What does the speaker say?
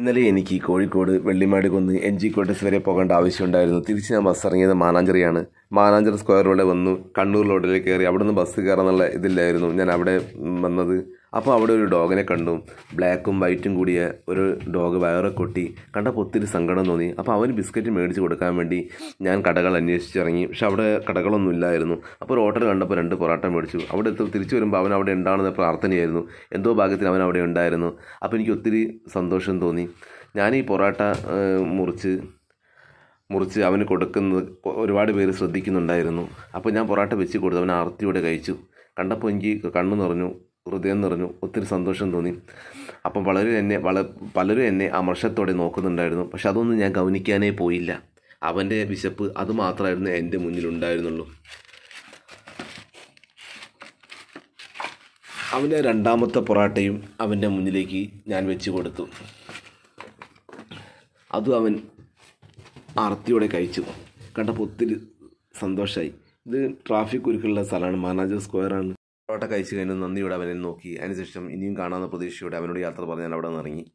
ഇന്നലെ എനിക്ക് കോഴിക്കോട് വെള്ളിമാടി കൊന്ന് എൻ ജി കോട്ടേഴ്സ് വരെ പോകേണ്ട ആവശ്യമുണ്ടായിരുന്നു തിരിച്ച് ഞാൻ ബസ് ഇറങ്ങിയത് മാനാഞ്ചിറയാണ് മാനാഞ്ചിറ സ്ക്വയറിലൂടെ വന്നു കണ്ണൂർ റോഡിലേക്ക് കയറി അവിടെ നിന്ന് ബസ് കയറാനുള്ള ഇതില്ലായിരുന്നു ഞാൻ അവിടെ വന്നത് അപ്പോൾ അവിടെ ഒരു ഡോഗിനെ കണ്ടു ബ്ലാക്കും വൈറ്റും കൂടിയ ഒരു ഡോഗ് വയറെ കൊട്ടി കണ്ടപ്പോൾ ഒത്തിരി സങ്കടം തോന്നി അപ്പോൾ അവന് ബിസ്ക്കറ്റ് മേടിച്ച് കൊടുക്കാൻ വേണ്ടി ഞാൻ കടകൾ അന്വേഷിച്ചിറങ്ങി പക്ഷെ അവിടെ കടകളൊന്നും ഇല്ലായിരുന്നു അപ്പോൾ ഒരു ഹോട്ടൽ കണ്ടപ്പോൾ രണ്ട് പൊറാട്ട മേടിച്ചു അവിടെ എത്തും തിരിച്ചു വരുമ്പോൾ അവൻ അവിടെ ഉണ്ടാണെന്ന പ്രാർത്ഥനയായിരുന്നു എന്തോ ഭാഗ്യത്തിൽ അവൻ അവിടെ ഉണ്ടായിരുന്നു അപ്പോൾ എനിക്ക് ഒത്തിരി സന്തോഷം തോന്നി ഞാൻ ഈ പൊറാട്ട മുറിച്ച് മുറിച്ച് അവന് കൊടുക്കുന്നത് ഒരുപാട് പേര് ശ്രദ്ധിക്കുന്നുണ്ടായിരുന്നു അപ്പോൾ ഞാൻ പൊറാട്ട വെച്ച് കൊടുത്തു അവൻ ആർത്തിയോടെ കഴിച്ചു കണ്ടപ്പോൾ എനിക്ക് കണ്ണു നിറഞ്ഞു ഹൃദയം നിറഞ്ഞു ഒത്തിരി സന്തോഷം തോന്നി അപ്പം വളരെ എന്നെ വള പലരും എന്നെ അമർഷത്തോടെ നോക്കുന്നുണ്ടായിരുന്നു പക്ഷെ അതൊന്നും ഞാൻ ഗൗനിക്കാനേ പോയില്ല അവൻ്റെ വിശപ്പ് അതുമാത്രമായിരുന്നു എൻ്റെ മുന്നിലുണ്ടായിരുന്നുള്ളൂ അവൻ്റെ രണ്ടാമത്തെ പൊറാട്ടയും അവൻ്റെ മുന്നിലേക്ക് ഞാൻ വെച്ച് കൊടുത്തു അതും അവൻ ആർത്തിയോടെ കഴിച്ചു കണ്ടപ്പോൾ ഒത്തിരി സന്തോഷമായി ഇത് ട്രാഫിക് ഒരുക്കുള്ള സ്ഥലമാണ് മാനാജർ സ്ക്വയറാണ് പൊറോട്ട കഴിച്ചു കഴിഞ്ഞ് നന്ദിയോടെ അവനെ നോക്കി അതിനുശേഷം ഇനിയും കാണാമെന്ന പ്രതീക്ഷയോടെ അവനോട് യാത്ര പറഞ്ഞ് ഞാൻ അവിടെ നിന്ന് ഇറങ്ങി